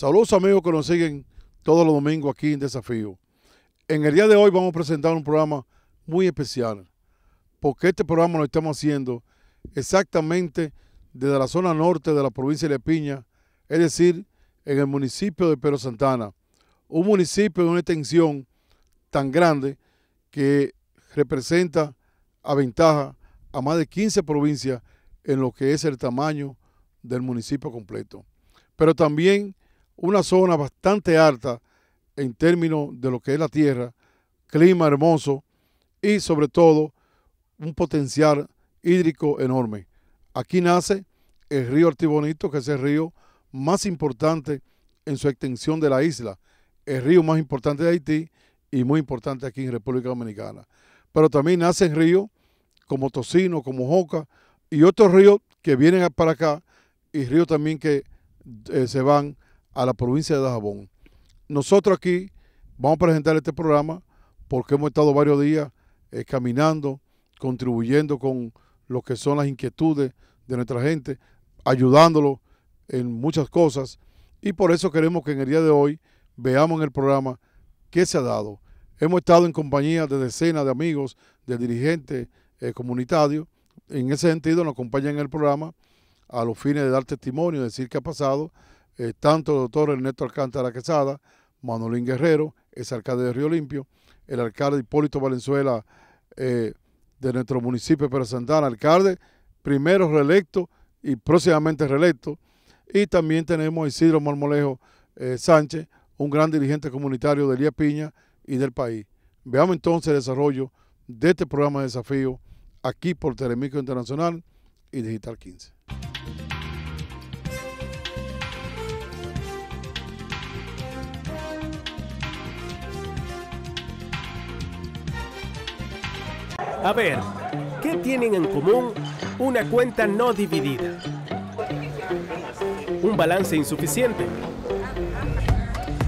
Saludos amigos que nos siguen todos los domingos aquí en Desafío. En el día de hoy vamos a presentar un programa muy especial, porque este programa lo estamos haciendo exactamente desde la zona norte de la provincia de Piña, es decir, en el municipio de pero Santana, un municipio de una extensión tan grande que representa a ventaja a más de 15 provincias en lo que es el tamaño del municipio completo. Pero también una zona bastante alta en términos de lo que es la tierra, clima hermoso y sobre todo un potencial hídrico enorme. Aquí nace el río Artibonito, que es el río más importante en su extensión de la isla, el río más importante de Haití y muy importante aquí en República Dominicana. Pero también nacen ríos como Tocino, como Joca y otros ríos que vienen para acá y ríos también que eh, se van a la provincia de Dajabón. Nosotros aquí vamos a presentar este programa porque hemos estado varios días eh, caminando, contribuyendo con lo que son las inquietudes de nuestra gente, ayudándolo en muchas cosas y por eso queremos que en el día de hoy veamos en el programa qué se ha dado. Hemos estado en compañía de decenas de amigos, de dirigentes eh, comunitarios. En ese sentido nos acompañan en el programa a los fines de dar testimonio, decir qué ha pasado eh, tanto el doctor Ernesto Alcántara Quesada, Manolín Guerrero, es alcalde de Río Limpio, el alcalde Hipólito Valenzuela eh, de nuestro municipio de Santana, alcalde primero reelecto y próximamente reelecto, y también tenemos a Isidro Marmolejo eh, Sánchez, un gran dirigente comunitario de Elías Piña y del país. Veamos entonces el desarrollo de este programa de desafío aquí por Telemico Internacional y Digital 15. A ver, ¿qué tienen en común una cuenta no dividida? Un balance insuficiente.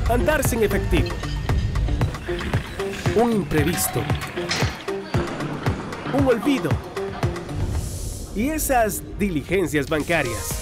Andar sin efectivo. Un imprevisto. Un olvido. Y esas diligencias bancarias.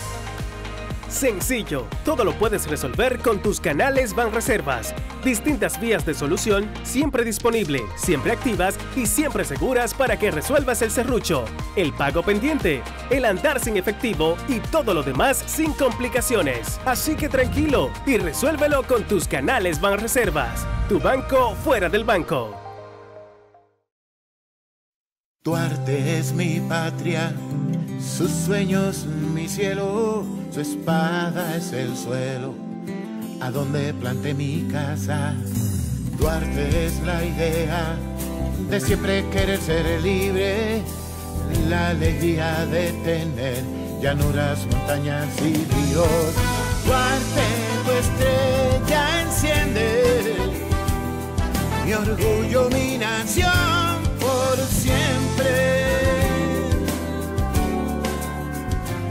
Sencillo, todo lo puedes resolver con tus canales Banreservas. Distintas vías de solución siempre disponible, siempre activas y siempre seguras para que resuelvas el serrucho, el pago pendiente, el andar sin efectivo y todo lo demás sin complicaciones. Así que tranquilo y resuélvelo con tus canales Banreservas. Tu banco fuera del banco. Tu arte es mi patria sus sueños, mi cielo, su espada es el suelo, a donde planté mi casa. Duarte es la idea de siempre querer ser libre, la alegría de tener llanuras, montañas y ríos. Duarte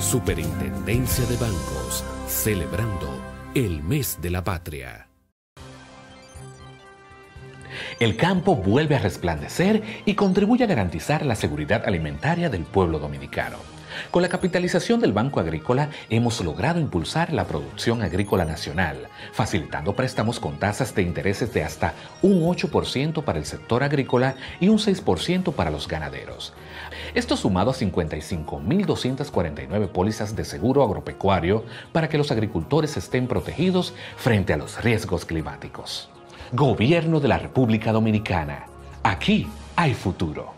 Superintendencia de Bancos, celebrando el mes de la patria. El campo vuelve a resplandecer y contribuye a garantizar la seguridad alimentaria del pueblo dominicano. Con la capitalización del Banco Agrícola hemos logrado impulsar la producción agrícola nacional, facilitando préstamos con tasas de intereses de hasta un 8% para el sector agrícola y un 6% para los ganaderos. Esto sumado a 55.249 pólizas de seguro agropecuario para que los agricultores estén protegidos frente a los riesgos climáticos. Gobierno de la República Dominicana. Aquí hay futuro.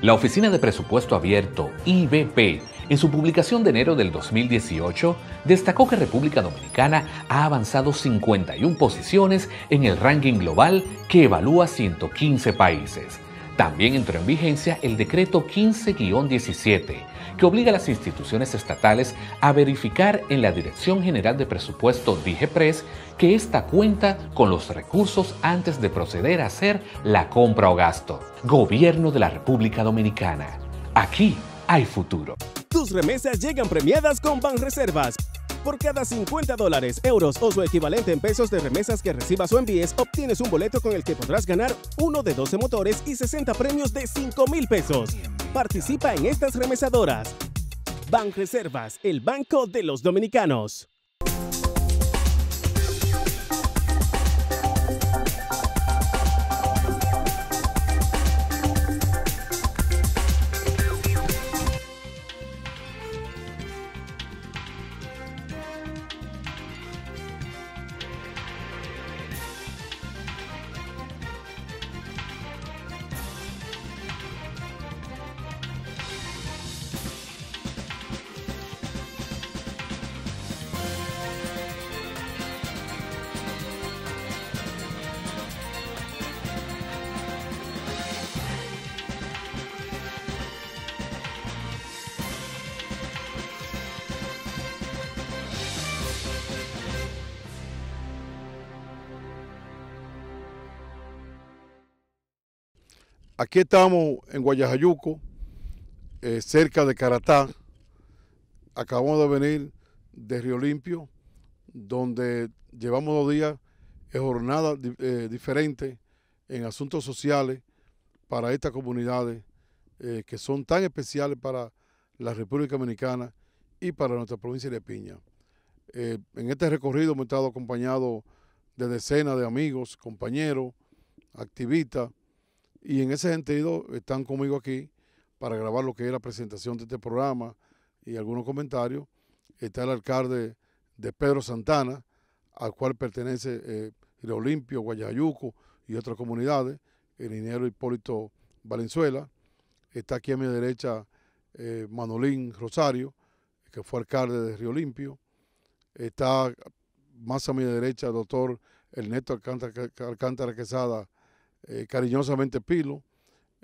La Oficina de Presupuesto Abierto, IBP, en su publicación de enero del 2018, destacó que República Dominicana ha avanzado 51 posiciones en el ranking global que evalúa 115 países también entró en vigencia el decreto 15-17, que obliga a las instituciones estatales a verificar en la Dirección General de Presupuesto DIGEPRES que ésta cuenta con los recursos antes de proceder a hacer la compra o gasto. Gobierno de la República Dominicana. Aquí al futuro. Tus remesas llegan premiadas con Banreservas. Por cada 50 dólares, euros o su equivalente en pesos de remesas que recibas o envíes, obtienes un boleto con el que podrás ganar uno de 12 motores y 60 premios de 5 mil pesos. Participa en estas remesadoras. Banreservas, el banco de los dominicanos. Aquí estamos en Guayajayuco, eh, cerca de Caratá. Acabamos de venir de Río Limpio, donde llevamos dos días en jornada eh, diferente en asuntos sociales para estas comunidades eh, que son tan especiales para la República Dominicana y para nuestra provincia de Piña. en este recorrido hemos estado acompañados de decenas de amigos, compañeros, activistas, y en ese sentido están conmigo aquí para grabar lo que es la presentación de este programa y algunos comentarios. Está el alcalde de Pedro Santana, al cual pertenece Río eh, Limpio, Olimpio, Guayayuco y otras comunidades, el ingeniero Hipólito Valenzuela. Está aquí a mi derecha eh, Manolín Rosario, que fue alcalde de Río Limpio. Está más a mi derecha el doctor Ernesto Alcántara, Alcántara Quesada, eh, cariñosamente Pilo,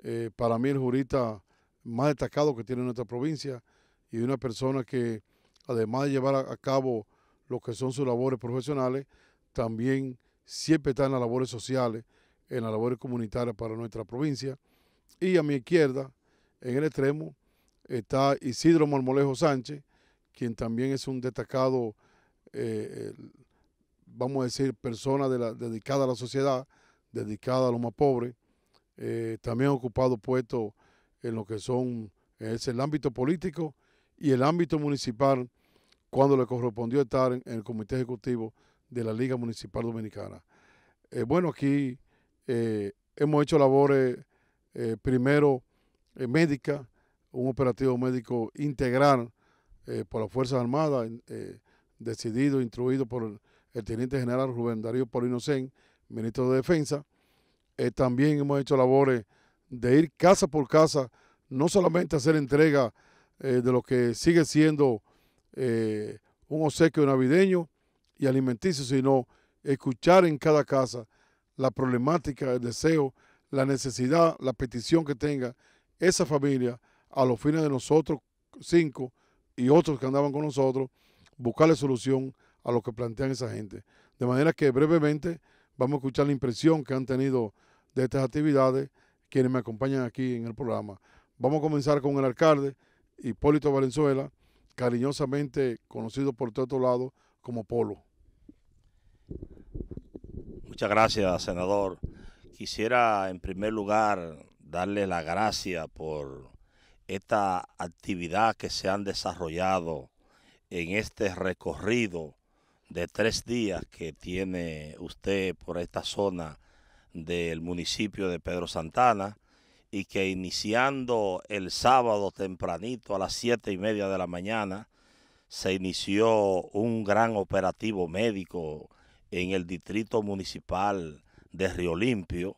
eh, para mí el jurista más destacado que tiene nuestra provincia y una persona que además de llevar a, cabo lo que son sus labores profesionales, también siempre está en las labores sociales, en las labores comunitarias para nuestra provincia. Y a mi izquierda, en el extremo, está Isidro Marmolejo Sánchez, quien también es un destacado, eh, vamos a decir, persona dedicada a la sociedad, dedicada a los más pobres. Eh, también ha ocupado puestos en lo que son es el ámbito político y el ámbito municipal cuando le correspondió estar en, el comité ejecutivo de la Liga Municipal Dominicana. Eh, bueno, aquí eh, hemos hecho labores primero médica, un operativo médico integral por las Fuerzas Armadas, decidido, instruido por el, Teniente General Rubén Darío Polino Sen, ministro de Defensa. Eh, también hemos hecho labores de ir casa por casa, no solamente hacer entrega eh, de lo que sigue siendo eh, un obsequio navideño y alimenticio, sino escuchar en cada casa la problemática, el deseo, la necesidad, la petición que tenga esa familia a los fines de nosotros cinco y otros que andaban con nosotros, buscarle solución a lo que plantean esa gente. De manera que brevemente Vamos a escuchar la impresión que han tenido de estas actividades quienes me acompañan aquí en el programa. Vamos a comenzar con el alcalde Hipólito Valenzuela, cariñosamente conocido por todo lado como Polo. Muchas gracias, senador. Quisiera en primer lugar darle la gracia por esta actividad que se han desarrollado en este recorrido de tres días que tiene usted por esta zona del municipio de Pedro Santana y que iniciando el sábado tempranito a las siete y media de la mañana se inició un gran operativo médico en el distrito municipal de Río Limpio,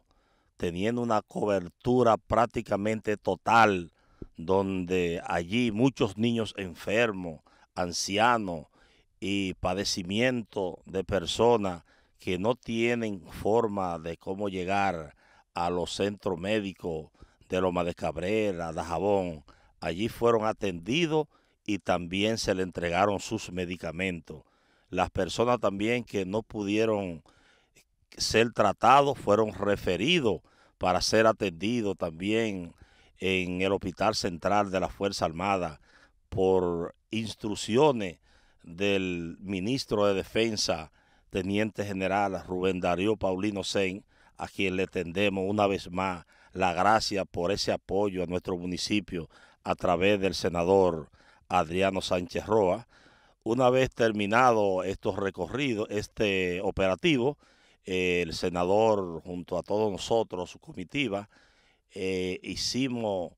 teniendo una cobertura prácticamente total, donde allí muchos niños enfermos, ancianos, y padecimiento de personas que no tienen forma de cómo llegar a los centros médicos de Loma de Cabrera, de Jabón. Allí fueron atendidos y también se le entregaron sus medicamentos. Las personas también que no pudieron ser tratados fueron referidos para ser atendidos también en el Hospital Central de la Fuerza Armada por instrucciones del ministro de Defensa, Teniente General Rubén Darío Paulino Sen, a quien le tendemos una vez más la gracia por ese apoyo a nuestro municipio a través del senador Adriano Sánchez Roa. Una vez terminado estos recorridos, este operativo, el senador junto a todos nosotros, su comitiva, eh, hicimos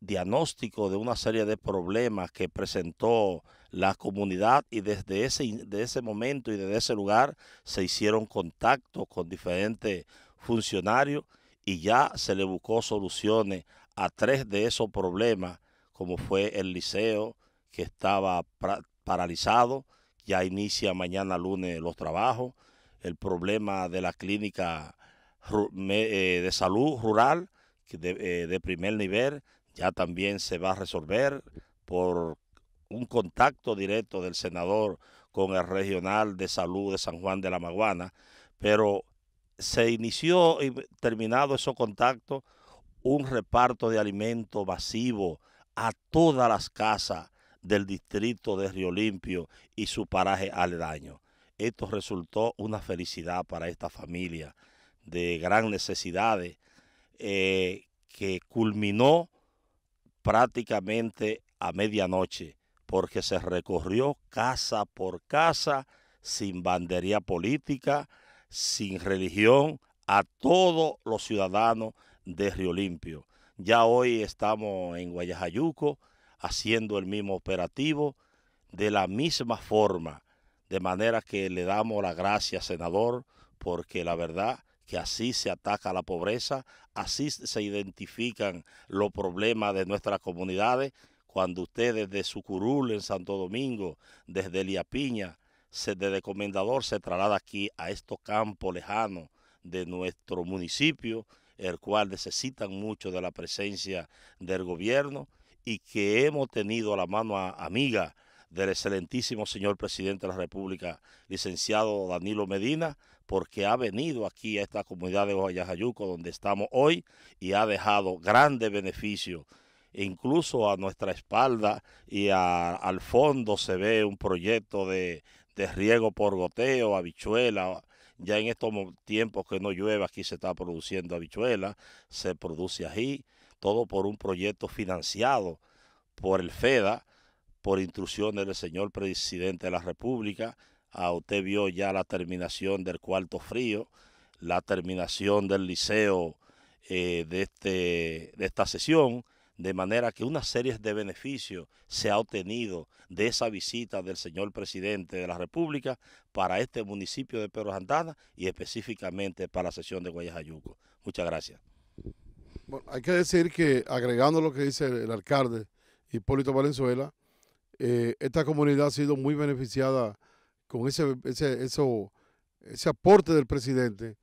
diagnóstico de una serie de problemas que presentó la comunidad y desde ese, de ese momento y desde ese lugar se hicieron contactos con diferentes funcionarios y ya se le buscó soluciones a tres de esos problemas, como fue el liceo que estaba paralizado, ya inicia mañana lunes los trabajos, el problema de la clínica eh, de salud rural eh, de primer nivel, ya también se va a resolver por un contacto directo del senador con el regional de salud de San Juan de la Maguana, pero se inició y terminado esos contacto, un reparto de alimento masivo a todas las casas del distrito de Río Limpio y su paraje aledaño. Esto resultó una felicidad para esta familia de gran necesidad eh, que culminó prácticamente a medianoche, porque se recorrió casa por casa, sin bandería política, sin religión, a todos los ciudadanos de Río Limpio. Ya hoy estamos en Guayajayuco haciendo el mismo operativo de la misma forma, de manera que le damos la gracia, senador, porque la verdad que así se ataca la pobreza, así se identifican los problemas de nuestras comunidades, cuando ustedes desde Sucurul en Santo Domingo, desde Liapiña, desde Comendador se traslada aquí a estos campos lejanos de nuestro municipio, el cual necesitan mucho de la presencia del gobierno y que hemos tenido a la mano amiga del excelentísimo señor presidente de la República, licenciado Danilo Medina, porque ha venido aquí a esta comunidad de Oaxacayuco donde estamos hoy y ha dejado grandes beneficios. incluso a nuestra espalda y al fondo se ve un proyecto de, riego por goteo, habichuela, ya en estos tiempos que no llueve, aquí se está produciendo habichuela, se produce allí, todo por un proyecto financiado por el FEDA, por instrucciones del señor presidente de la República, usted vio ya la terminación del cuarto frío, la terminación del liceo eh, de, este, de esta sesión, de manera que una serie de beneficios se ha obtenido de esa visita del señor presidente de la República para este municipio de Pedro Santana y específicamente para la sesión de Guayajayuco. Muchas gracias. Bueno, hay que decir que agregando lo que dice el, alcalde Hipólito Valenzuela, eh, esta comunidad ha sido muy beneficiada con ese, ese, eso, ese aporte del presidente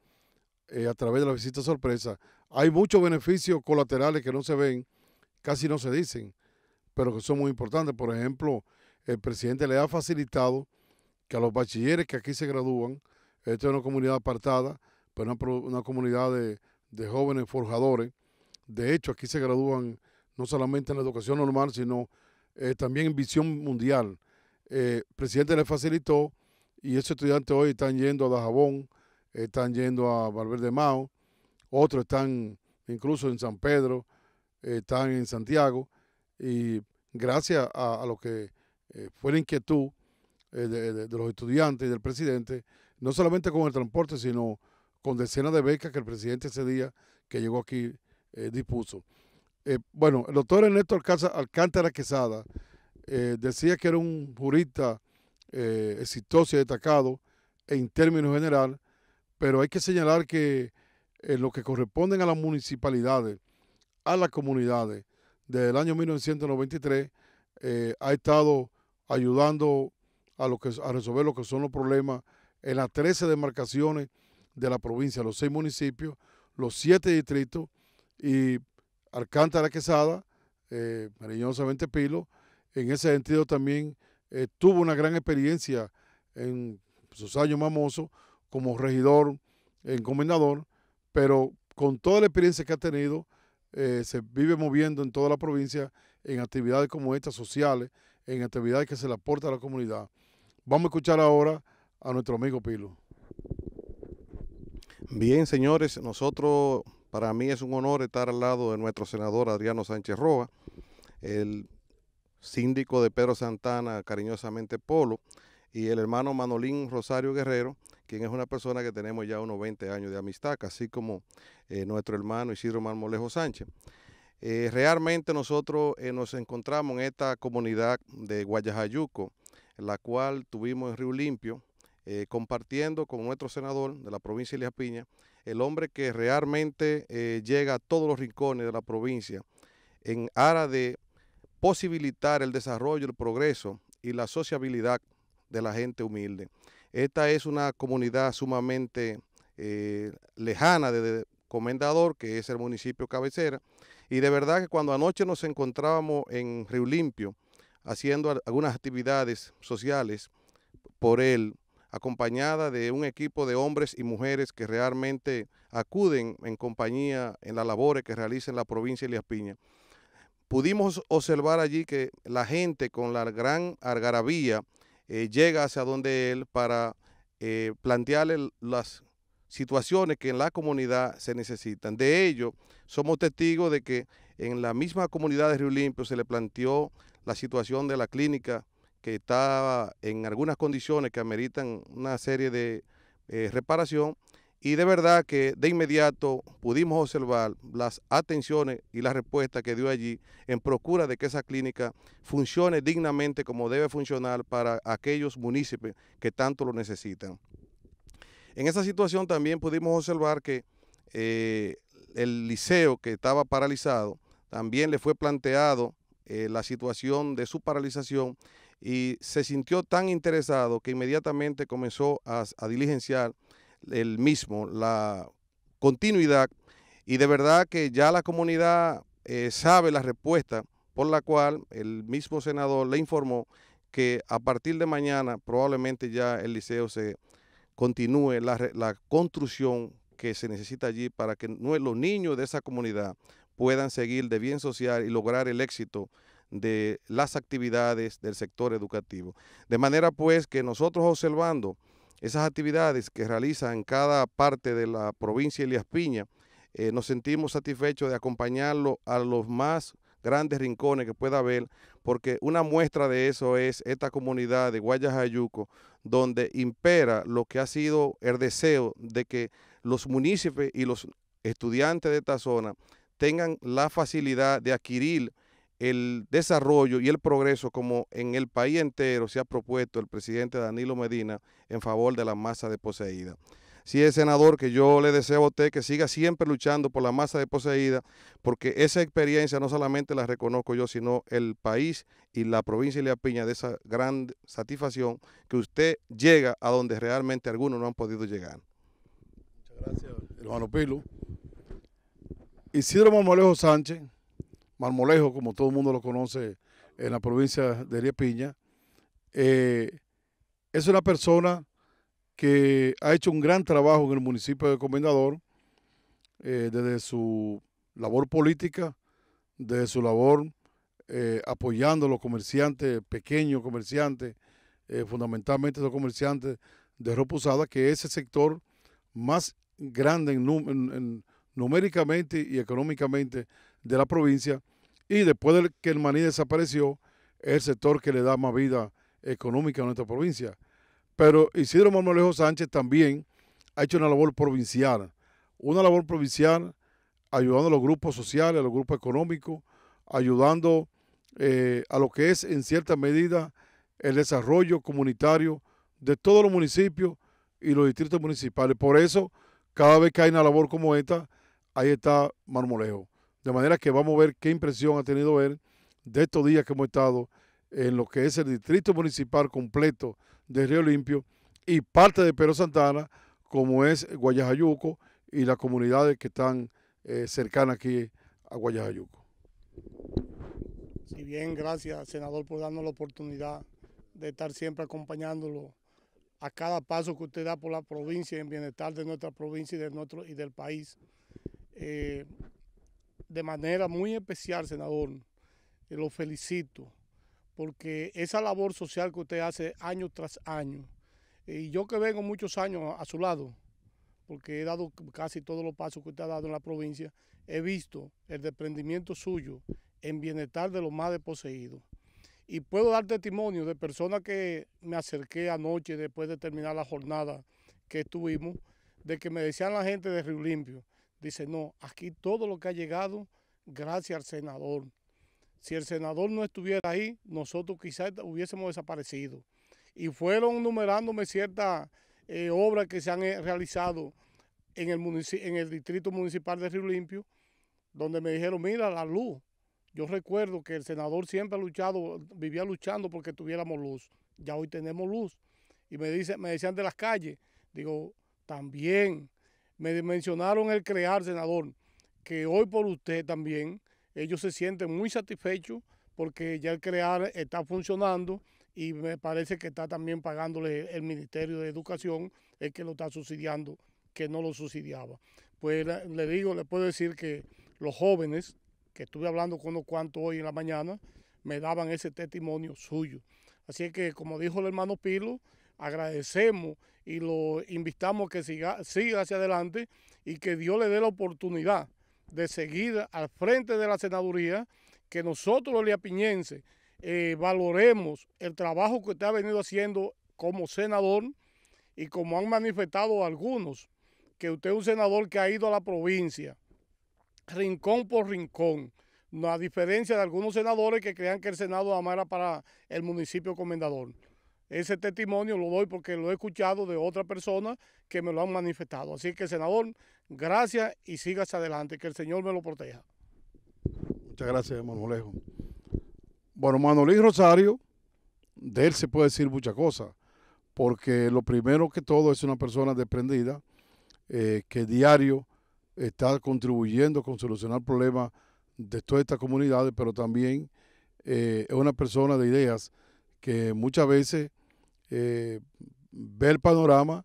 eh, a través de la visita sorpresa, hay muchos beneficios colaterales que no se ven, casi no se dicen, pero que son muy importantes. Por ejemplo, el presidente le ha facilitado que a los bachilleres que aquí se gradúan, esto es una comunidad apartada, pero una, una comunidad de, jóvenes forjadores. De hecho, aquí se gradúan no solamente en la educación normal, sino eh, también en visión mundial el eh, presidente le facilitó y esos estudiantes hoy están yendo a Dajabón, están yendo a Valverde Mao, otros están incluso en San Pedro, están en Santiago y gracias a, lo que eh, fue la inquietud eh, de, los estudiantes y del presidente, no solamente con el transporte, sino con decenas de becas que el presidente ese día que llegó aquí dispuso. bueno, el doctor Ernesto Alcántara Quesada eh, decía que era un jurista eh, exitoso y destacado en términos general, pero hay que señalar que en eh, lo que corresponden a las municipalidades, a las comunidades, desde el año 1993 ha estado ayudando a, resolver lo que son los problemas en las 13 demarcaciones de la provincia, los seis municipios, los siete distritos y Alcántara Quesada, eh, Pilo, en ese sentido también eh, tuvo una gran experiencia en sus años mamosos como regidor, encomendador, pero con toda la experiencia que ha tenido, eh, se vive moviendo en toda la provincia en actividades como estas, sociales, en actividades que se le aporta a la comunidad. Vamos a escuchar ahora a nuestro amigo Pilo. Bien, señores, nosotros, para mí es un honor estar al lado de nuestro senador Adriano Sánchez Roa. el síndico de Pedro Santana, cariñosamente Polo, y el hermano Manolín Rosario Guerrero, quien es una persona que tenemos ya unos 20 años de amistad, así como eh, nuestro hermano Isidro Marmolejo Sánchez. Eh, realmente nosotros eh, nos encontramos en esta comunidad de Guayajayuco, la cual tuvimos en Río Limpio, compartiendo con nuestro senador de la provincia de Piña, el hombre que realmente llega a todos los rincones de la provincia en aras de posibilitar el desarrollo, el progreso y la sociabilidad de la gente humilde. Esta es una comunidad sumamente eh, lejana de Comendador, que es el municipio cabecera, y de verdad que cuando anoche nos encontrábamos en Río Limpio haciendo algunas actividades sociales por él, acompañada de un equipo de hombres y mujeres que realmente acuden en compañía en las labores que realizan la provincia de Elías Pudimos observar allí que la gente con la gran algarabía eh, llega hacia donde él para eh, plantearle las situaciones que en la comunidad se necesitan. De ello, somos testigos de que en la misma comunidad de Río Limpio se le planteó la situación de la clínica que estaba en algunas condiciones que ameritan una serie de eh, reparación y de verdad que de inmediato pudimos observar las atenciones y las respuestas que dio allí en procura de que esa clínica funcione dignamente como debe funcionar para aquellos municipios que tanto lo necesitan. En esa situación también pudimos observar que eh, el liceo que estaba paralizado, también le fue planteado eh, la situación de su paralización y se sintió tan interesado que inmediatamente comenzó a diligenciar el mismo, la continuidad y de verdad que ya la comunidad eh, sabe la respuesta por la cual el mismo senador le informó que a partir de mañana probablemente ya el liceo se continúe la, la construcción que se necesita allí para que los niños de esa comunidad puedan seguir de bien social y lograr el éxito de las actividades del sector educativo. De manera pues que nosotros observando esas actividades que realiza en cada parte de la provincia de Elías Piña, eh, nos sentimos satisfechos de acompañarlo a los más grandes rincones que pueda haber, porque una muestra de eso es esta comunidad de Guayajayuco, donde impera lo que ha sido el deseo de que los municipios y los estudiantes de esta zona tengan la facilidad de adquirir el desarrollo y el progreso como en el país entero se ha propuesto el presidente Danilo Medina en favor de la masa desposeída. Si sí, es senador, que yo le deseo a usted que siga siempre luchando por la masa de poseída, porque esa experiencia no solamente la reconozco yo, sino el país y la provincia de La Piña de esa gran satisfacción que usted llega a donde realmente algunos no han podido llegar. Muchas gracias, hermano Pilo. Isidro Momolejo Sánchez, Marmolejo, como todo el mundo lo conoce en la provincia de Elia eh, es una persona que ha hecho un gran trabajo en el municipio de Comendador, eh, desde su labor política, desde su labor eh, apoyando a los comerciantes, pequeños comerciantes, fundamentalmente los comerciantes de usada, que es el sector más grande numéricamente y económicamente de la provincia y después de que el maní desapareció, es el sector que le da más vida económica a nuestra provincia. Pero Isidro Marmolejo Sánchez también ha hecho una labor provincial, una labor provincial ayudando a los grupos sociales, a los grupos económicos, ayudando eh, a lo que es en cierta medida el desarrollo comunitario de todos los municipios y los distritos municipales. Por eso, cada vez que hay una labor como esta, ahí está Marmolejo. De manera que vamos a ver qué impresión ha tenido él de estos días que hemos estado en lo que es el distrito municipal completo de Río Limpio y parte de Perú Santana, como es Guayajayuco y las comunidades que están eh, cercanas aquí a Guayajayuco. Si bien, gracias, senador, por darnos la oportunidad de estar siempre acompañándolo a cada paso que usted da por la provincia, en bienestar de nuestra provincia y, del país. Eh, de manera muy especial, senador, eh, lo felicito, porque esa labor social que usted hace año tras año, eh, y yo que vengo muchos años a su lado, porque he dado casi todos los pasos que usted ha dado en la provincia, he visto el desprendimiento suyo en bienestar de los más desposeídos. Y puedo dar testimonio de personas que me acerqué anoche después de terminar la jornada que estuvimos, de que me decían la gente de Río Limpio, Dice, no, aquí todo lo que ha llegado, gracias al senador. Si el senador no estuviera ahí, nosotros quizás hubiésemos desaparecido. Y fueron numerándome ciertas eh, obras que se han eh, realizado en el, en el distrito municipal de Río Limpio, donde me dijeron, mira la luz. Yo recuerdo que el senador siempre ha luchado, vivía luchando porque tuviéramos luz. Ya hoy tenemos luz. Y me, dice, me decían de las calles, digo, también me mencionaron el crear, senador, que hoy por usted también ellos se sienten muy satisfechos porque ya el crear está funcionando y me parece que está también pagándole el Ministerio de Educación, el que lo está subsidiando, que no lo subsidiaba. Pues le digo, le puedo decir que los jóvenes, que estuve hablando con unos cuantos hoy en la mañana, me daban ese testimonio suyo. Así que, como dijo el hermano Pilo, agradecemos y lo invitamos que siga, siga hacia adelante y que Dios le dé la oportunidad de seguir al frente de la senaduría, que nosotros los liapiñenses eh, valoremos el trabajo que usted ha venido haciendo como senador y como han manifestado algunos, que usted es un senador que ha ido a la provincia, rincón por rincón, no, a diferencia de algunos senadores que crean que el Senado amara para el municipio comendador. Ese testimonio lo doy porque lo he escuchado de otra persona que me lo han manifestado. Así que, senador, gracias y sigas adelante, que el Señor me lo proteja. Muchas gracias, Manolejo. Bueno, Manolín Rosario, de él se puede decir muchas cosas, porque lo primero que todo es una persona desprendida, eh, que diario está contribuyendo con solucionar problemas de todas estas comunidades, pero también eh, es una persona de ideas que muchas veces eh, ve el panorama,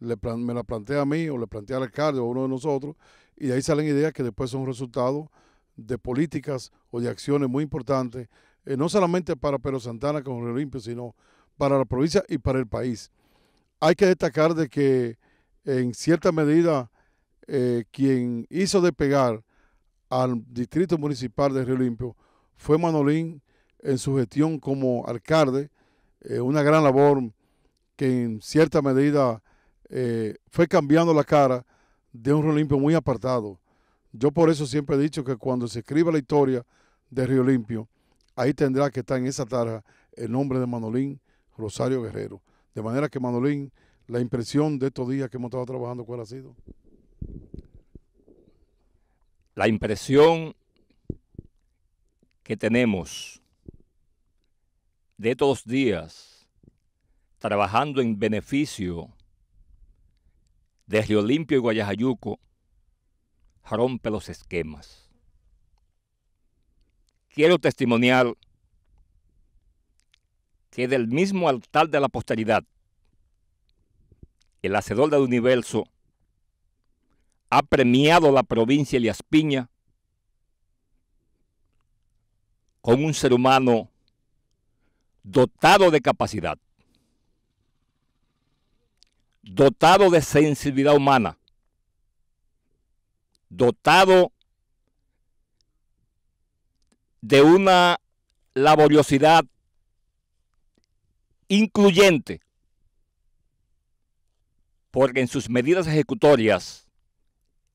me la plantea a mí o le plantea al alcalde o a uno de nosotros, y de ahí salen ideas que después son resultados de políticas o de acciones muy importantes, eh, no solamente para Pero Santana con Río Limpio, sino para la provincia y para el país. Hay que destacar de que en cierta medida eh, quien hizo despegar al Distrito Municipal de Río Limpio fue Manolín en su gestión como alcalde, eh, una gran labor que en cierta medida eh, fue cambiando la cara de un Río Limpio muy apartado. Yo por eso siempre he dicho que cuando se escriba la historia de Río Limpio, ahí tendrá que estar en esa tarja el nombre de Manolín Rosario Guerrero. De manera que Manolín, la impresión de estos días que hemos estado trabajando, ¿cuál ha sido? La impresión que tenemos de estos días trabajando en beneficio de Río Limpio y Guayajayuco rompe los esquemas. Quiero testimoniar que del mismo altar de la posteridad, el hacedor del universo, ha premiado la provincia de Elias con un ser humano dotado de capacidad, dotado de sensibilidad humana, dotado de una laboriosidad incluyente, porque en sus medidas ejecutorias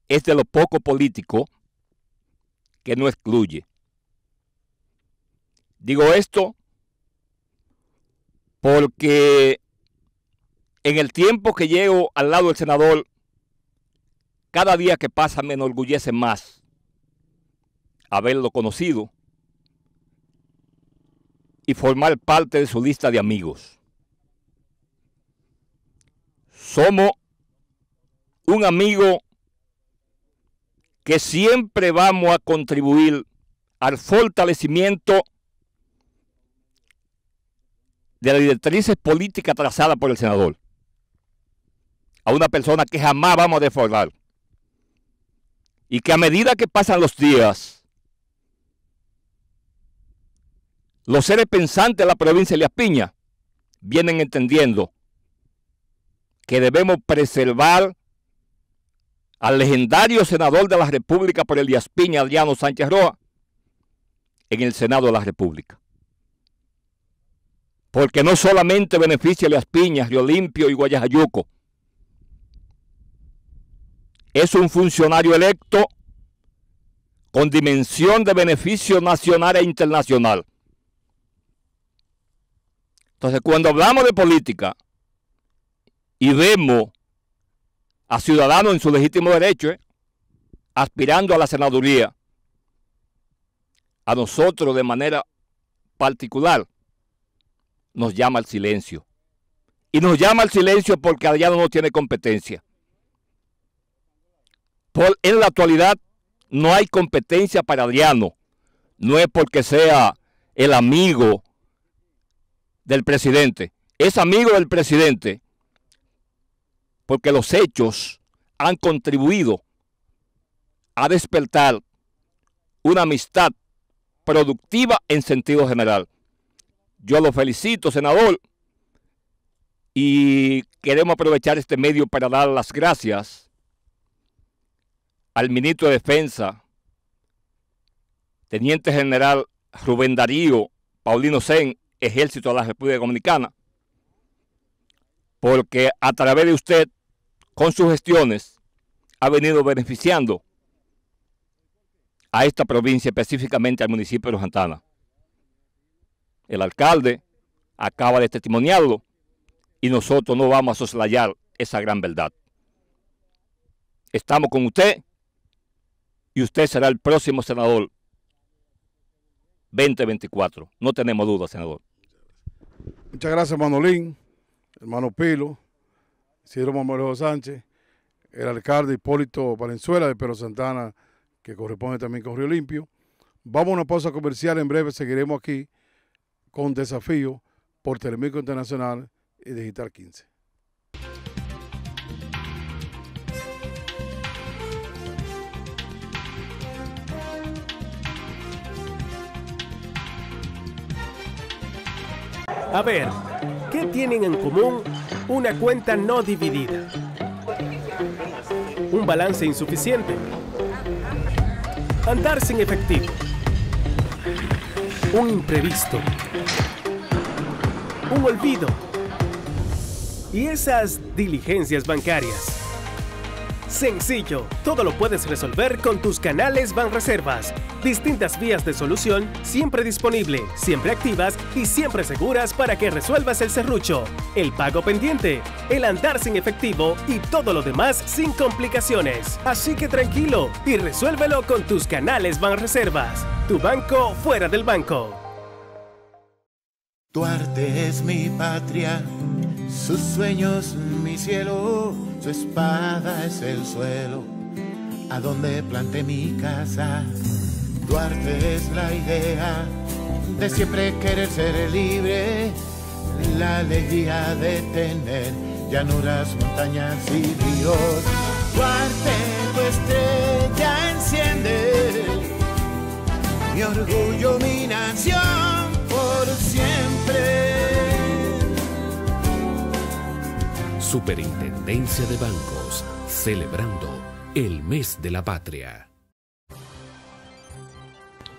es de lo poco político que no excluye. Digo esto porque en el tiempo que llevo al lado del senador, cada día que pasa me enorgullece más haberlo conocido y formar parte de su lista de amigos. Somos un amigo que siempre vamos a contribuir al fortalecimiento de las directrices políticas trazadas por el senador. A una persona que jamás vamos a defraudar. Y que a medida que pasan los días, los seres pensantes de la provincia de Las Piñas vienen entendiendo que debemos preservar al legendario senador de la República por el Díaz Piña, Adriano Sánchez Roa, en el Senado de la República porque no solamente beneficia a las piñas, Río Limpio y Guayajayuco. Es un funcionario electo con dimensión de beneficio nacional e internacional. Entonces, cuando hablamos de política y vemos a ciudadanos en su legítimo derecho, ¿eh? aspirando a la senaduría, a nosotros de manera particular, nos llama al silencio. Y nos llama al silencio porque Adriano no tiene competencia. en la actualidad no hay competencia para Adriano. No es porque sea el amigo del presidente. Es amigo del presidente porque los hechos han contribuido a despertar una amistad productiva en sentido general. Yo lo felicito, senador, y queremos aprovechar este medio para dar las gracias al ministro de Defensa, Teniente General Rubén Darío Paulino Sen, Ejército de la República Dominicana, porque a través de usted, con sus gestiones, ha venido beneficiando a esta provincia, específicamente al municipio de Los Santana. El alcalde acaba de testimoniarlo y nosotros no vamos a soslayar esa gran verdad. Estamos con usted y usted será el próximo senador 2024. No tenemos duda, senador. Muchas gracias, Manolín, hermano Pilo, Cidro Manuel Sánchez, el alcalde Hipólito Valenzuela de Perro Santana, que corresponde también con Río Limpio. Vamos a una pausa comercial, en breve seguiremos aquí con desafío por Telemico Internacional y Digital 15. A ver, ¿qué tienen en común una cuenta no dividida? Un balance insuficiente. Andar sin efectivo un imprevisto, un olvido y esas diligencias bancarias. Sencillo, todo lo puedes resolver con tus canales Banreservas. Distintas vías de solución siempre disponible, siempre activas y siempre seguras para que resuelvas el serrucho, el pago pendiente, el andar sin efectivo y todo lo demás sin complicaciones. Así que tranquilo y resuélvelo con tus canales Banreservas. Tu banco fuera del banco. Tu arte es mi patria, sus sueños mi cielo tu espada es el suelo a donde planté mi casa. Duarte es la idea de siempre querer ser libre, la alegría de tener llanuras, montañas y ríos. Duarte, tu estrella enciende mi orgullo, mi nación por siempre. Superintendencia de Bancos, celebrando el mes de la patria.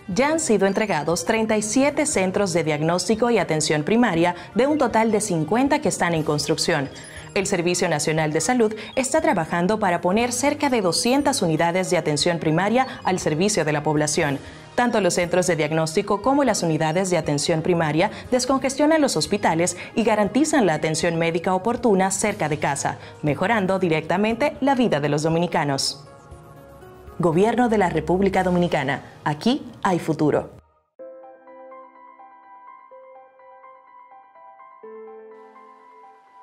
Ya han sido entregados 37 centros de diagnóstico y atención primaria de un total de 50 que están en construcción. El Servicio Nacional de Salud está trabajando para poner cerca de 200 unidades de atención primaria al servicio de la población. Tanto los centros de diagnóstico como las unidades de atención primaria descongestionan los hospitales y garantizan la atención médica oportuna cerca de casa, mejorando directamente la vida de los dominicanos. Gobierno de la República Dominicana. Aquí hay futuro.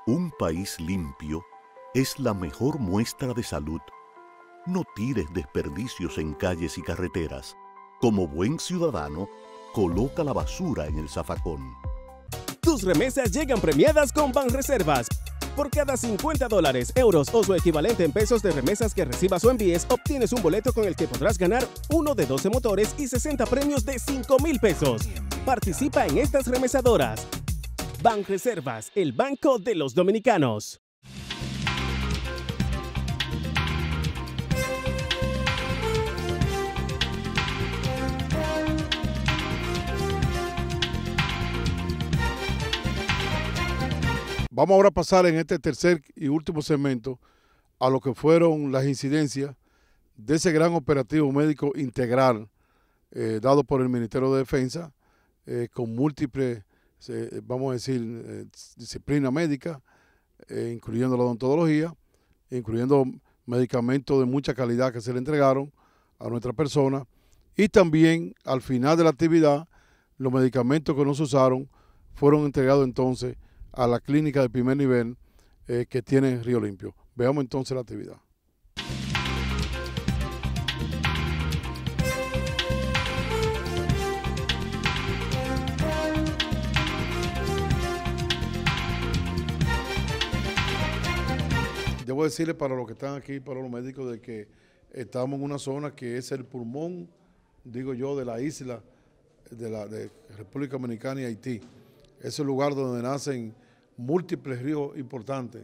Un país limpio es la mejor muestra de salud. No tires desperdicios en calles y carreteras. Como buen ciudadano, coloca la basura en el zafacón. Tus remesas llegan premiadas con Banreservas. Por cada 50 dólares, euros o su equivalente en pesos de remesas que recibas o envíes, obtienes un boleto con el que podrás ganar uno de 12 motores y 60 premios de 5 mil pesos. Participa en estas remesadoras. Banreservas, el banco de los dominicanos. Vamos ahora a pasar en este tercer y último segmento a lo que fueron las incidencias de ese gran operativo médico integral eh, dado por el Ministerio de Defensa eh, con múltiples, eh, vamos a decir, disciplinas médicas, incluyendo la odontología, incluyendo medicamentos de mucha calidad que se le entregaron a nuestra persona y también al final de la actividad los medicamentos que no se usaron fueron entregados entonces a la clínica de primer nivel eh, que tiene Río Limpio. Veamos entonces la actividad. Debo decirle para los que están aquí, para los médicos, de que estamos en una zona que es el pulmón, digo yo, de la isla de la de República Dominicana y Haití. Es el lugar donde nacen múltiples ríos importantes.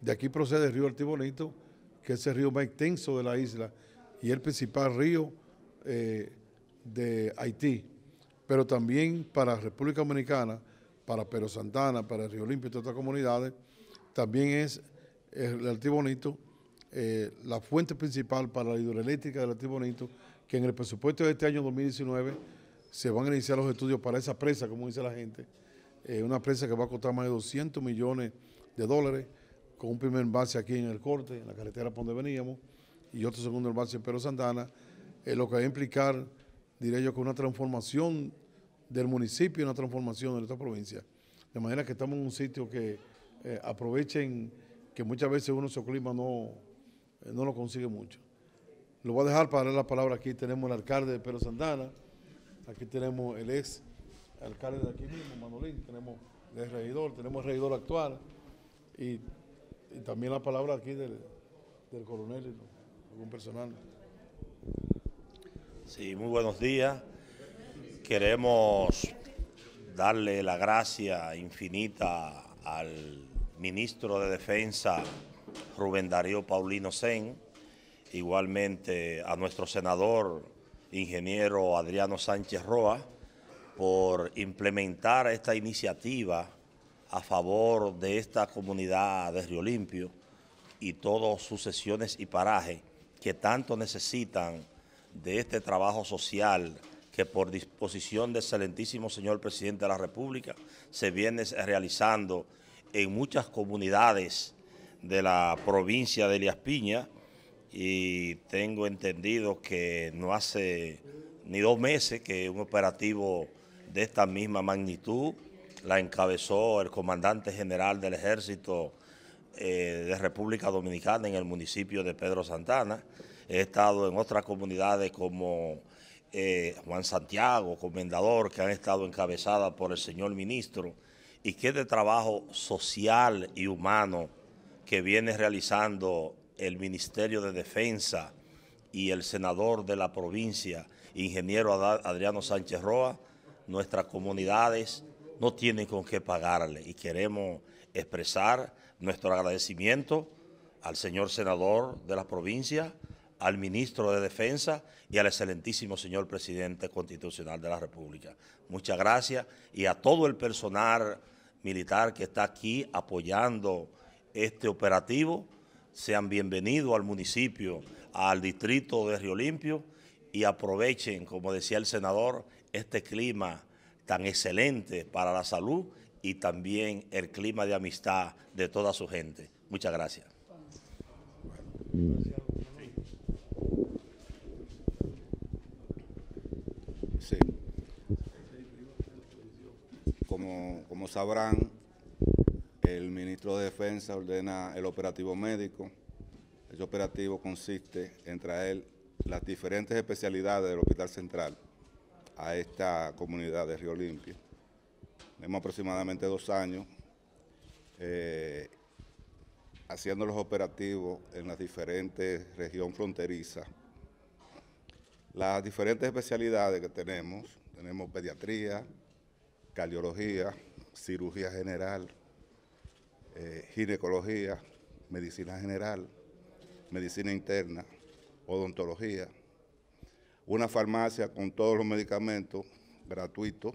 De aquí procede el río Altibonito, que es el río más extenso de la isla y el principal río eh, de Haití. Pero también para República Dominicana, para Pero Santana, para el Río Limpio y otras comunidades, también es el Altibonito eh, la fuente principal para la hidroeléctrica del Altibonito, que en el presupuesto de este año 2019 se van a iniciar los estudios para esa presa, como dice la gente, eh, una prensa que va a costar más de 200 millones de dólares, con un primer envase aquí en el corte, en la carretera por donde veníamos, y otro segundo envase en Pedro Santana, eh, lo que va a implicar, diré yo, que una transformación del municipio, una transformación de nuestra provincia. De manera que estamos en un sitio que eh, aprovechen que muchas veces uno su clima no, no lo consigue mucho. Lo voy a dejar para dar la palabra aquí. Tenemos el alcalde de Pedro Santana, aquí tenemos el ex alcalde de aquí mismo, Manolín, tenemos el regidor, tenemos regidor actual y, también la palabra aquí del, del coronel y algún personal. Sí, muy buenos días. Queremos darle la gracia infinita al ministro de Defensa, Rubén Darío Paulino Sen, igualmente a nuestro senador, ingeniero Adriano Sánchez Roa, por implementar esta iniciativa a favor de esta comunidad de Río Limpio y todas sus sesiones y parajes que tanto necesitan de este trabajo social que por disposición del excelentísimo señor presidente de la República se viene realizando en muchas comunidades de la provincia de Elías Piña y tengo entendido que no hace ni dos meses que un operativo de esta misma magnitud. La encabezó el comandante general del ejército eh, de República Dominicana en el municipio de Pedro Santana. He estado en otras comunidades como eh, Juan Santiago, Comendador, que han estado encabezadas por el señor ministro. Y que de trabajo social y humano que viene realizando el Ministerio de Defensa y el senador de la provincia, ingeniero Adriano Sánchez Roa, nuestras comunidades no tienen con qué pagarle y queremos expresar nuestro agradecimiento al señor senador de la provincia, al ministro de Defensa y al excelentísimo señor presidente constitucional de la República. Muchas gracias y a todo el personal militar que está aquí apoyando este operativo. Sean bienvenidos al municipio, al distrito de Río Limpio y aprovechen, como decía el senador, este clima tan excelente para la salud y también el clima de amistad de toda su gente. Muchas gracias. Sí. Como, como sabrán, el ministro de Defensa ordena el operativo médico. Ese operativo consiste en traer las diferentes especialidades del Hospital Central a esta comunidad de Río Limpio. Tenemos aproximadamente dos años eh, haciendo los operativos en las diferentes regiones fronterizas. Las diferentes especialidades que tenemos, tenemos pediatría, cardiología, cirugía general, eh, ginecología, medicina general, medicina interna, odontología una farmacia con todos los medicamentos gratuitos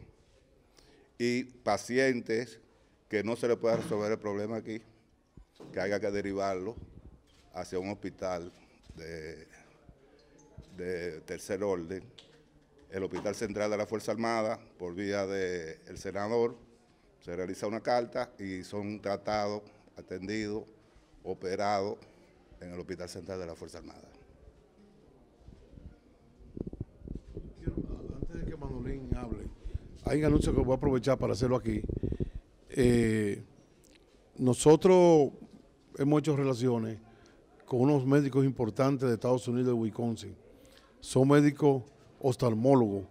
y pacientes que no se le pueda resolver el problema aquí, que haya que derivarlo hacia un hospital de, tercer orden, el Hospital Central de la Fuerza Armada, por vía del el senador, se realiza una carta y son tratados, atendidos, operados en el Hospital Central de la Fuerza Armada. hable, hay un anuncio que voy a aprovechar para hacerlo aquí. Eh, nosotros hemos hecho relaciones con unos médicos importantes de Estados Unidos, de Wisconsin. Son médicos oftalmólogos.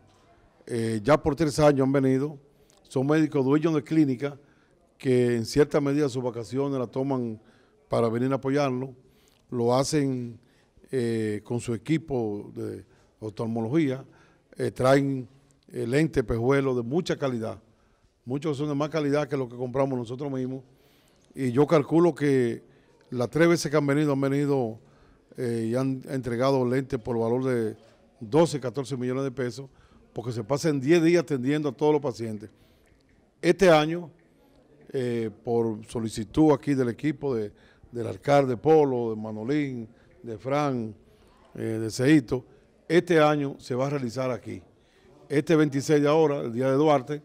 Eh, ya por tres años han venido. Son médicos dueños de clínica que en cierta medida sus vacaciones la toman para venir a apoyarlo Lo hacen eh, con su equipo de oftalmología. traen el lente, pejuelo de mucha calidad. Muchos son de más calidad que lo que compramos nosotros mismos. Y yo calculo que las tres veces que han venido, han venido eh, y han entregado lentes por valor de 12, 14 millones de pesos, porque se pasan 10 días atendiendo a todos los pacientes. Este año, eh, por solicitud aquí del equipo del alcalde Polo, de Manolín, de Fran, eh, de Ceito, este año se va a realizar aquí este 26 de ahora, el día de Duarte,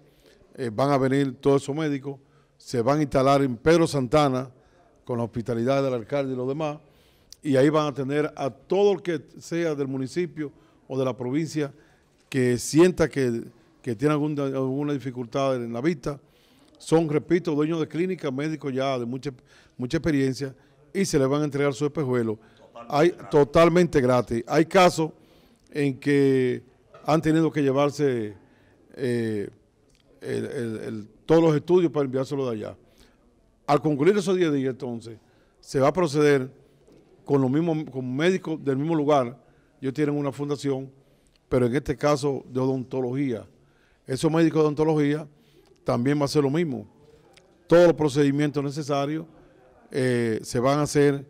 eh, van a venir todos esos médicos, se van a instalar en Pedro Santana con la hospitalidad del alcalde y los demás, y ahí van a tener a todo el que sea del municipio o de la provincia que sienta que, que tiene alguna, dificultad en la vista, son, repito, dueños de clínicas, médicos ya de mucha, mucha experiencia, y se les van a entregar su espejuelo. totalmente gratis. Hay casos en que han tenido que llevarse eh, todos los estudios para enviárselo de allá. Al concluir esos 10 días, entonces, se va a proceder con los mismos médicos del mismo lugar. Ellos tienen una fundación, pero en este caso de odontología. Esos médicos de odontología también va a hacer lo mismo. Todos los procedimientos necesarios eh, se van a hacer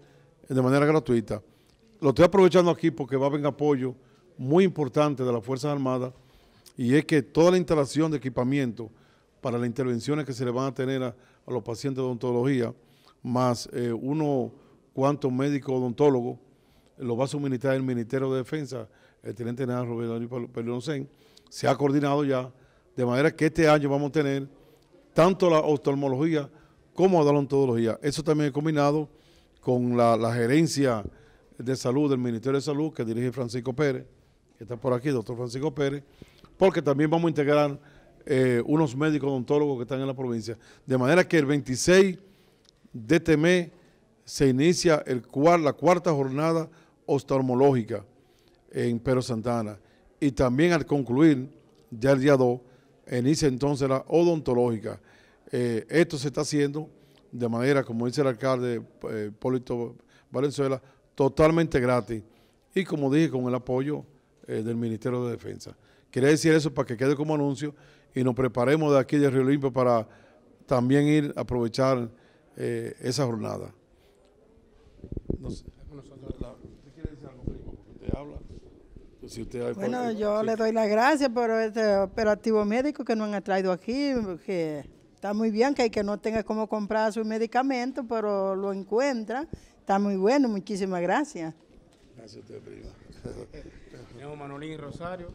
de manera gratuita. Lo estoy aprovechando aquí porque va a haber apoyo muy importante de las Fuerzas Armadas y es que toda la instalación de equipamiento para las intervenciones que se le van a tener a, los pacientes de odontología, más eh, uno cuantos médicos odontólogos, lo va a suministrar el Ministerio de Defensa, el Teniente General Roberto Pelonsen, se ha coordinado ya, de manera que este año vamos a tener tanto la oftalmología como la odontología. Eso también es combinado con la gerencia de salud del Ministerio de Salud que dirige Francisco Pérez, que está por aquí, doctor Francisco Pérez, porque también vamos a integrar eh, unos médicos odontólogos que están en la provincia. De manera que el 26 de este se inicia el cual, la cuarta jornada oftalmológica en Pero Santana. Y también al concluir, ya el día 2, inicia entonces la odontológica. Eh, esto se está haciendo de manera, como dice el alcalde eh, Polito Valenzuela, totalmente gratis. Y como dije, con el apoyo eh, del Ministerio de Defensa. Quería decir eso para que quede como anuncio y nos preparemos de aquí de Río Limpio para también ir a aprovechar eh, esa jornada. bueno, yo le doy las gracias por este operativo médico que nos han traído aquí, que está muy bien que hay que no tenga cómo comprar su medicamento, pero lo encuentra. Está muy bueno, muchísimas gracias. Gracias a usted, prima. Señor Manolín Rosario.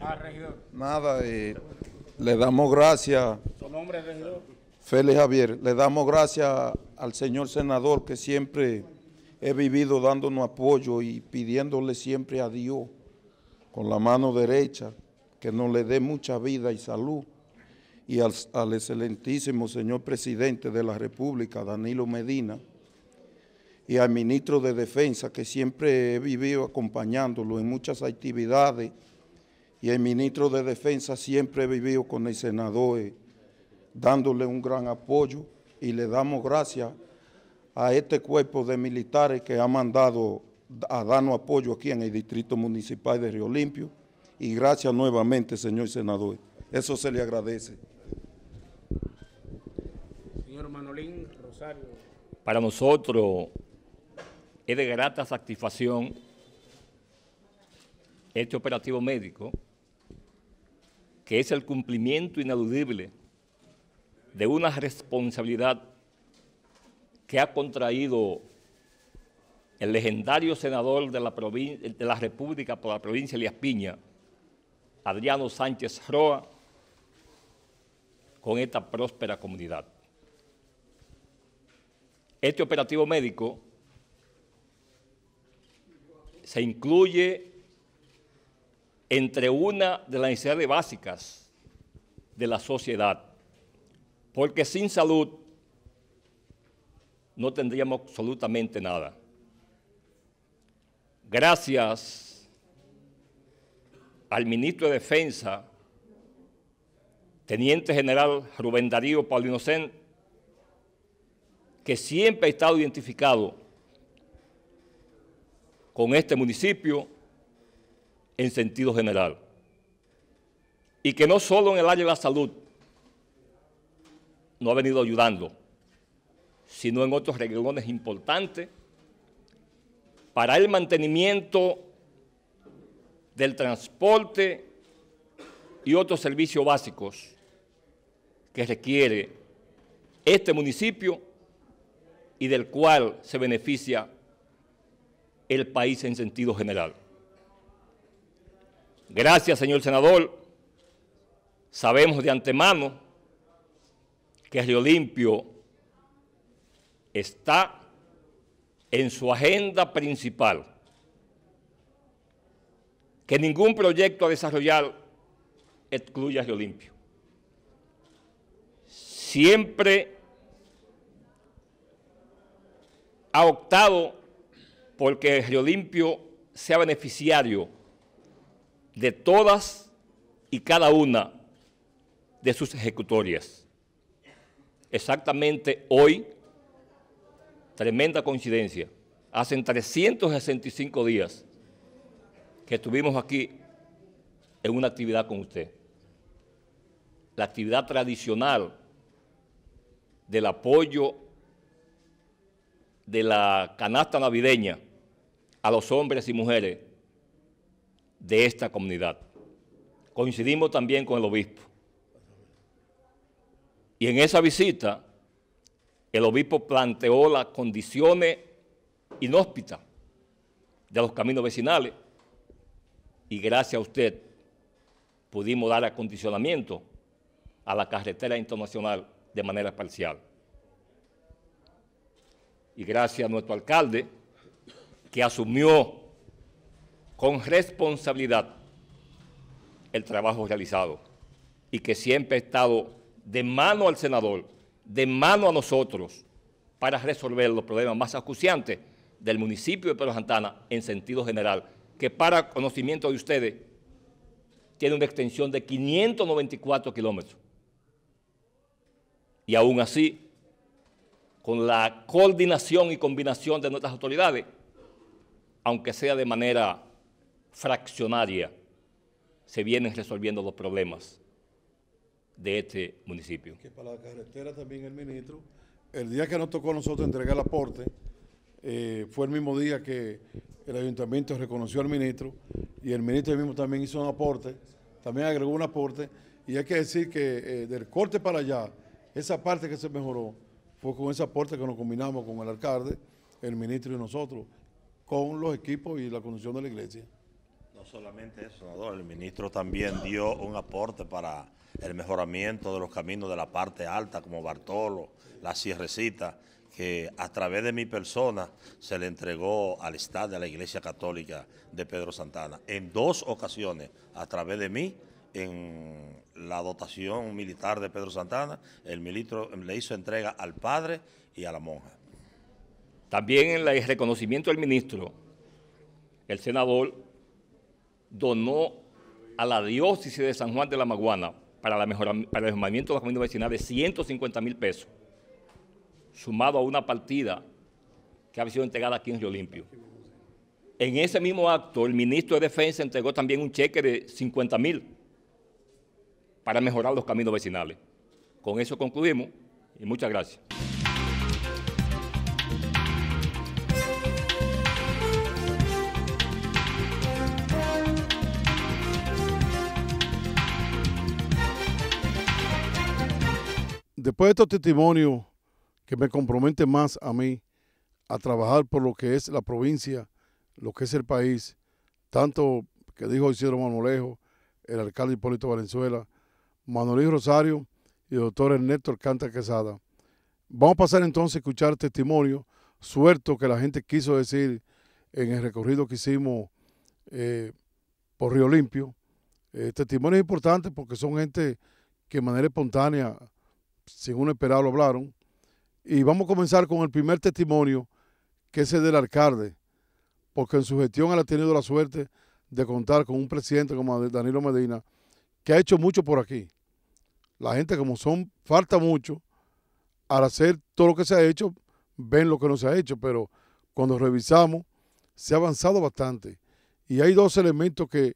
Ah, regidor. Nada, le damos gracias. Su Félix Javier, le damos gracias al señor senador que siempre he vivido dándonos apoyo y pidiéndole siempre a Dios con la mano derecha que nos le dé mucha vida y salud y al excelentísimo señor presidente de la República, Danilo Medina, y al ministro de Defensa, que siempre he vivido acompañándolo en muchas actividades, y el ministro de Defensa siempre he vivido con el senador, eh, dándole un gran apoyo, y le damos gracias a este cuerpo de militares que ha mandado a darnos apoyo aquí en el Distrito Municipal de Río Limpio, y gracias nuevamente, señor senador. Eso se le agradece. Señor Manolín Rosario. Para nosotros es de grata satisfacción este operativo médico, que es el cumplimiento inaludible de una responsabilidad que ha contraído el legendario senador de la, de la República por la provincia de Elías Piña, Adriano Sánchez Roa, con esta próspera comunidad. Este operativo médico se incluye entre una de las necesidades básicas de la sociedad, porque sin salud no tendríamos absolutamente nada. Gracias al ministro de Defensa, Teniente General Rubén Darío Paulino que siempre ha estado identificado con este municipio en sentido general. Y que no solo en el área de la salud no ha venido ayudando, sino en otros regiones importantes para el mantenimiento del transporte y otros servicios básicos que requiere este municipio y del cual se beneficia el país en sentido general. Gracias, señor senador. Sabemos de antemano que Río Limpio está en su agenda principal, que ningún proyecto a desarrollar excluya a Río Limpio. Siempre ha optado porque Río Limpio sea beneficiario de todas y cada una de sus ejecutorias. Exactamente hoy, tremenda coincidencia, hace 365 días que estuvimos aquí en una actividad con usted. La actividad tradicional del apoyo de la canasta navideña a los hombres y mujeres de esta comunidad. Coincidimos también con el obispo. Y en esa visita, el obispo planteó las condiciones inhóspitas de los caminos vecinales y gracias a usted pudimos dar acondicionamiento a la carretera internacional de manera parcial. Y gracias a nuestro alcalde, que asumió con responsabilidad el trabajo realizado y que siempre ha estado de mano al senador, de mano a nosotros, para resolver los problemas más acuciantes del municipio de Pedro Santana en sentido general, que para conocimiento de ustedes tiene una extensión de 594 kilómetros. Y aún así, con la coordinación y combinación de nuestras autoridades, aunque sea de manera fraccionaria, se vienen resolviendo los problemas de este municipio. Que para la carretera también el ministro, el día que nos tocó a nosotros entregar el aporte, eh, fue el mismo día que el ayuntamiento reconoció al ministro y el ministro mismo también hizo un aporte, también agregó un aporte y hay que decir que eh, del corte para allá, esa parte que se mejoró fue con ese aporte que nos combinamos con el alcalde, el ministro y nosotros con los equipos y la conducción de la iglesia. No solamente eso, el ministro también dio un aporte para el mejoramiento de los caminos de la parte alta, como Bartolo, la Sierrecita, que a través de mi persona se le entregó al Estado de la Iglesia Católica de Pedro Santana. En dos ocasiones, a través de mí, en la dotación militar de Pedro Santana, el ministro le hizo entrega al padre y a la monja. También en el reconocimiento del ministro, el senador donó a la diócesis de San Juan de la Maguana para, la mejora, para el mejoramiento de los caminos vecinales de 150 mil pesos, sumado a una partida que había sido entregada aquí en Río Limpio. En ese mismo acto, el ministro de Defensa entregó también un cheque de 50 mil para mejorar los caminos vecinales. Con eso concluimos y muchas gracias. Después de estos testimonios que me comprometen más a mí a trabajar por lo que es la provincia, lo que es el país, tanto que dijo Isidro Manolejo, el alcalde Hipólito Valenzuela, Manolí Rosario y el doctor Ernesto Alcántara Quesada. Vamos a pasar entonces a escuchar testimonio, suelto que la gente quiso decir en el recorrido que hicimos eh, por Río Limpio. Eh, testimonio es importante porque son gente que de manera espontánea según esperado lo hablaron. Y vamos a comenzar con el primer testimonio, que es el del alcalde, porque en su gestión él ha tenido la suerte de contar con un presidente como Danilo Medina, que ha hecho mucho por aquí. La gente como son, falta mucho, al hacer todo lo que se ha hecho, ven lo que no se ha hecho, pero cuando revisamos, se ha avanzado bastante. Y hay dos elementos que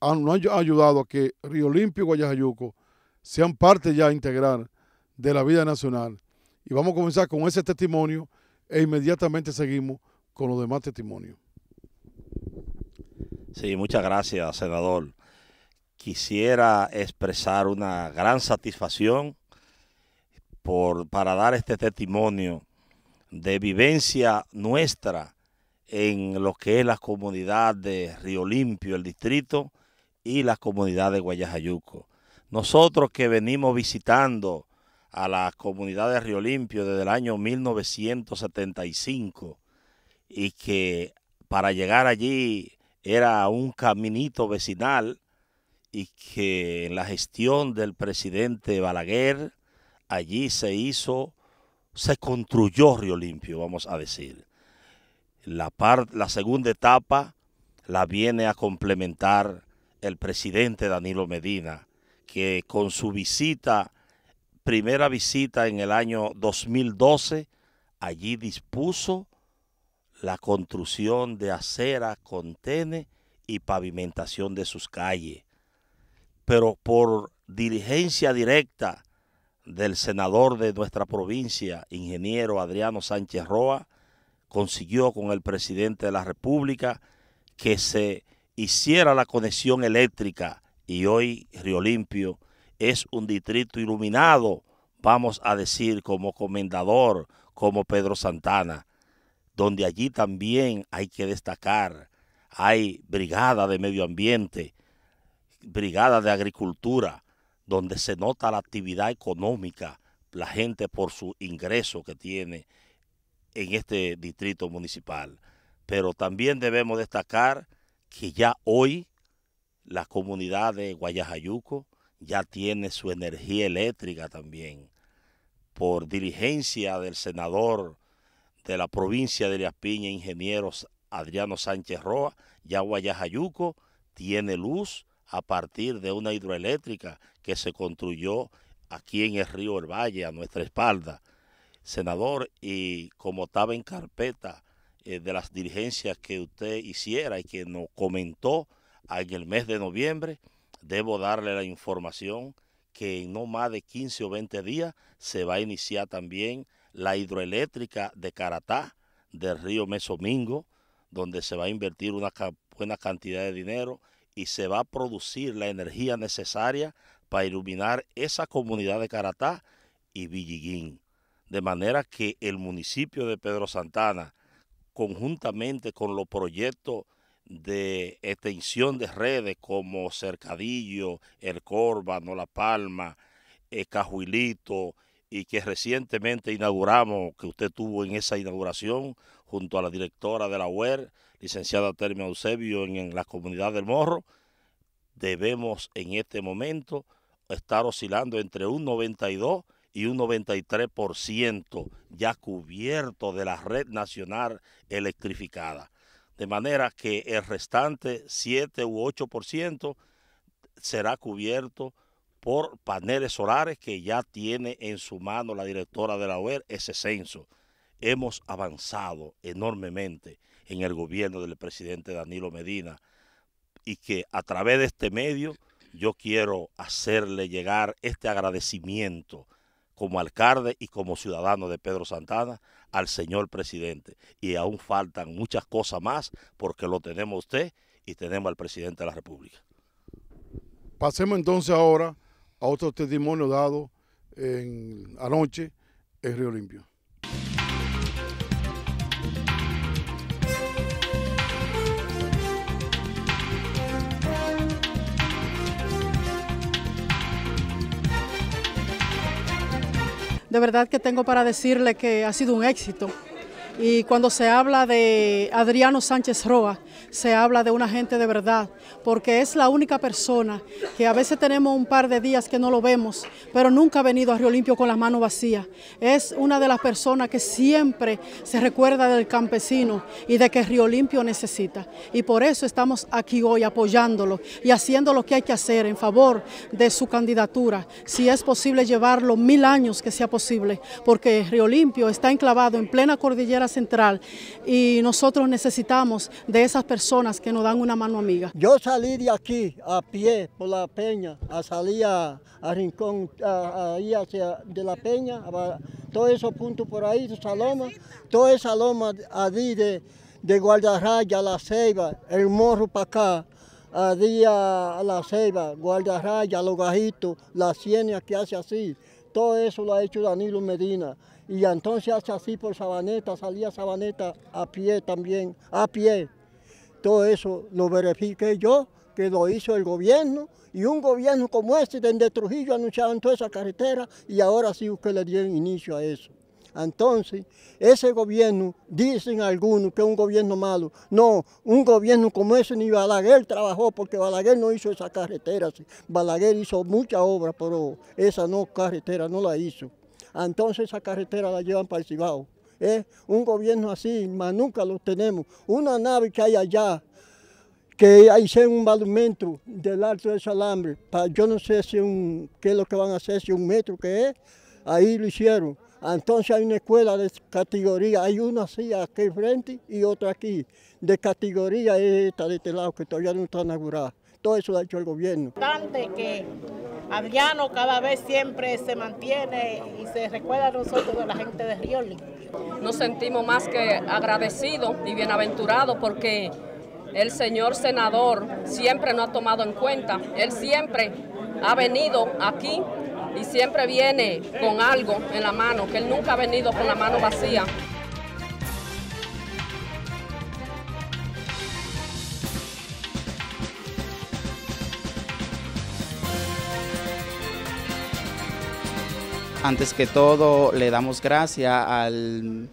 han, han ayudado a que Río Limpio y Guayajayuco sean parte ya integral integrar de la vida nacional. Y vamos a comenzar con ese testimonio e inmediatamente seguimos con los demás testimonios. Sí, muchas gracias, senador. Quisiera expresar una gran satisfacción por, para dar este testimonio de vivencia nuestra en lo que es la comunidad de Río Limpio, el distrito, y la comunidad de Guayajayuco. Nosotros que venimos visitando a la comunidad de Río Limpio desde el año 1975 y que para llegar allí era un caminito vecinal y que en la gestión del presidente Balaguer allí se hizo, se construyó Río Limpio, vamos a decir. La, la segunda etapa la viene a complementar el presidente Danilo Medina, que con su visita primera visita en el año 2012, allí dispuso la construcción de acera contene y pavimentación de sus calles. Pero por diligencia directa del senador de nuestra provincia, ingeniero Adriano Sánchez Roa, consiguió con el presidente de la República que se hiciera la conexión eléctrica y hoy Río Limpio es un distrito iluminado, vamos a decir, como comendador, como Pedro Santana, donde allí también hay que destacar, hay brigada de medio ambiente, brigada de agricultura, donde se nota la actividad económica, la gente por su ingreso que tiene en este distrito municipal. Pero también debemos destacar que ya hoy la comunidad de Guayajayuco ya tiene su energía eléctrica también, por diligencia del senador de la provincia de Las Piñas, ingenieros Adriano Sánchez Roa, ya Guayajayuco tiene luz a partir de una hidroeléctrica que se construyó aquí en el río El Valle, a nuestra espalda. Senador, y como estaba en carpeta eh, de las diligencias que usted hiciera y que nos comentó en el mes de noviembre, debo darle la información que en no más de 15 o 20 días se va a iniciar también la hidroeléctrica de Caratá, del río Mesomingo, donde se va a invertir una buena cantidad de dinero y se va a producir la energía necesaria para iluminar esa comunidad de Caratá y Villiguín. De manera que el municipio de Pedro Santana, conjuntamente con los proyectos de extensión de redes como Cercadillo, El Corbano, La Palma, eh, Cajuilito, y que recientemente inauguramos, que usted tuvo en esa inauguración junto a la directora de la UER, licenciada Termia Eusebio, en, en la comunidad del Morro, debemos en este momento estar oscilando entre un 92 y un 93% ya cubierto de la red nacional electrificada de manera que el restante 7 u 8% será cubierto por paneles solares que ya tiene en su mano la directora de la OER ese censo. Hemos avanzado enormemente en el gobierno del presidente Danilo Medina y que a través de este medio yo quiero hacerle llegar este agradecimiento como alcalde y como ciudadano de Pedro Santana al señor presidente. Y aún faltan muchas cosas más porque lo tenemos usted y tenemos al presidente de la República. Pasemos entonces ahora a otro testimonio dado en, anoche en Río Limpio. de verdad que tengo para decirle que ha sido un éxito. Y cuando se habla de Adriano Sánchez Roa, se habla de una gente de verdad, porque es la única persona que a veces tenemos un par de días que no lo vemos, pero nunca ha venido a Río Limpio con las manos vacías. Es una de las personas que siempre se recuerda del campesino y de que Río Limpio necesita. Y por eso estamos aquí hoy apoyándolo y haciendo lo que hay que hacer en favor de su candidatura, si es posible llevarlo mil años que sea posible, porque Río Limpio está enclavado en plena cordillera central y nosotros necesitamos de esas personas personas que nos dan una mano amiga. Yo salí de aquí a pie por la peña, a salir a, Rincón, ahí hacia de la peña, todo todos punto por ahí, Saloma, toda esa loma allí de, de Guardarraya, La Ceiba, el morro para acá, allí a, La Ceiba, Guardarraya, Los Gajitos, La Siena que hace así, todo eso lo ha hecho Danilo Medina. Y entonces hace así por Sabaneta, salía Sabaneta a pie también, a pie. Todo eso lo verifiqué yo, que lo hizo el gobierno, y un gobierno como este, desde Trujillo anunciaban toda esa carretera, y ahora sí ustedes le dieron inicio a eso. Entonces, ese gobierno, dicen algunos que es un gobierno malo. No, un gobierno como ese ni Balaguer trabajó, porque Balaguer no hizo esa carretera. Balaguer hizo muchas obras, pero esa no carretera no la hizo. Entonces esa carretera la llevan para el Cibao un gobierno así, más nunca lo tenemos. Una nave que hay allá, que hay un monumento del alto de Salambre, para, yo no sé un, qué es lo que van a hacer, si un metro que es, ahí lo hicieron. Entonces hay una escuela de categoría, hay una así aquí frente y otra aquí, de categoría esta de este lado que todavía no está inaugurada todo eso lo ha hecho el gobierno. que Adriano cada vez siempre se mantiene y se recuerda a nosotros, de la gente de Rioli. Nos sentimos más que agradecidos y bienaventurados porque el señor senador siempre nos ha tomado en cuenta. Él siempre ha venido aquí y siempre viene con algo en la mano, que él nunca ha venido con la mano vacía. Antes que todo, le damos gracias al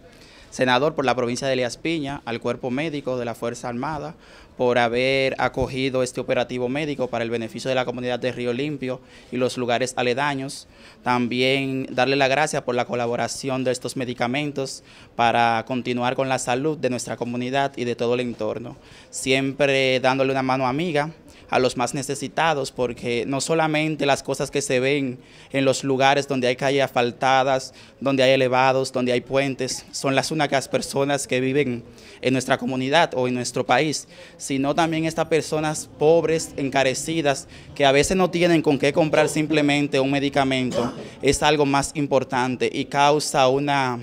senador por la provincia de Elías Piña, al cuerpo médico de la Fuerza Armada, por haber acogido este operativo médico para el beneficio de la comunidad de Río Limpio y los lugares aledaños. También darle la gracias por la colaboración de estos medicamentos para continuar con la salud de nuestra comunidad y de todo el entorno. Siempre dándole una mano amiga a los más necesitados, porque no solamente las cosas que se ven en los lugares donde hay calles asfaltadas, donde hay elevados, donde hay puentes, son las únicas personas que viven en nuestra comunidad o en nuestro país, sino también estas personas pobres, encarecidas, que a veces no tienen con qué comprar simplemente un medicamento, es algo más importante y causa una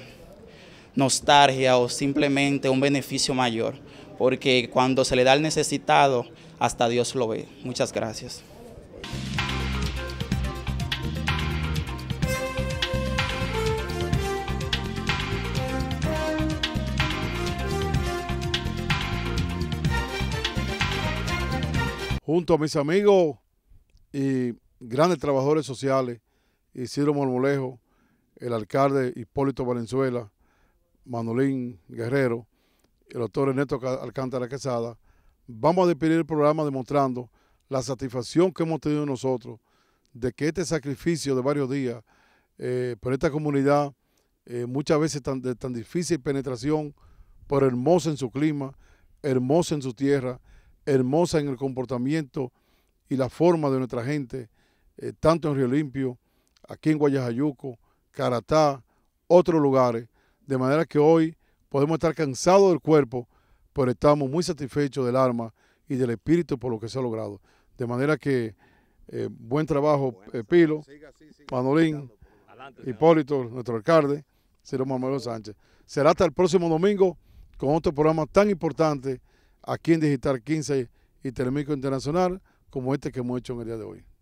nostalgia o simplemente un beneficio mayor, porque cuando se le da al necesitado, hasta Dios lo ve. Muchas gracias. Junto a mis amigos y grandes trabajadores sociales, Isidro Marmolejo, el alcalde Hipólito Valenzuela, Manolín Guerrero, el doctor Ernesto Alcántara Quesada, vamos a despedir el programa demostrando la satisfacción que hemos tenido nosotros de que este sacrificio de varios días eh, por esta comunidad, eh, muchas veces tan, de tan difícil penetración, pero hermosa en su clima, hermosa en su tierra, hermosa en el comportamiento y la forma de nuestra gente, eh, tanto en Río Limpio, aquí en Guayajayuco, Caratá, otros lugares, de manera que hoy podemos estar cansados del cuerpo, pero estamos muy satisfechos del arma y del espíritu por lo que se ha logrado. De manera que eh, buen trabajo, eh, Pilo, Manolín, Hipólito, nuestro alcalde, Ciro Manuel Sánchez. Será hasta el próximo domingo con otro programa tan importante aquí en Digital 15 y Telemico Internacional como este que hemos hecho en el día de hoy.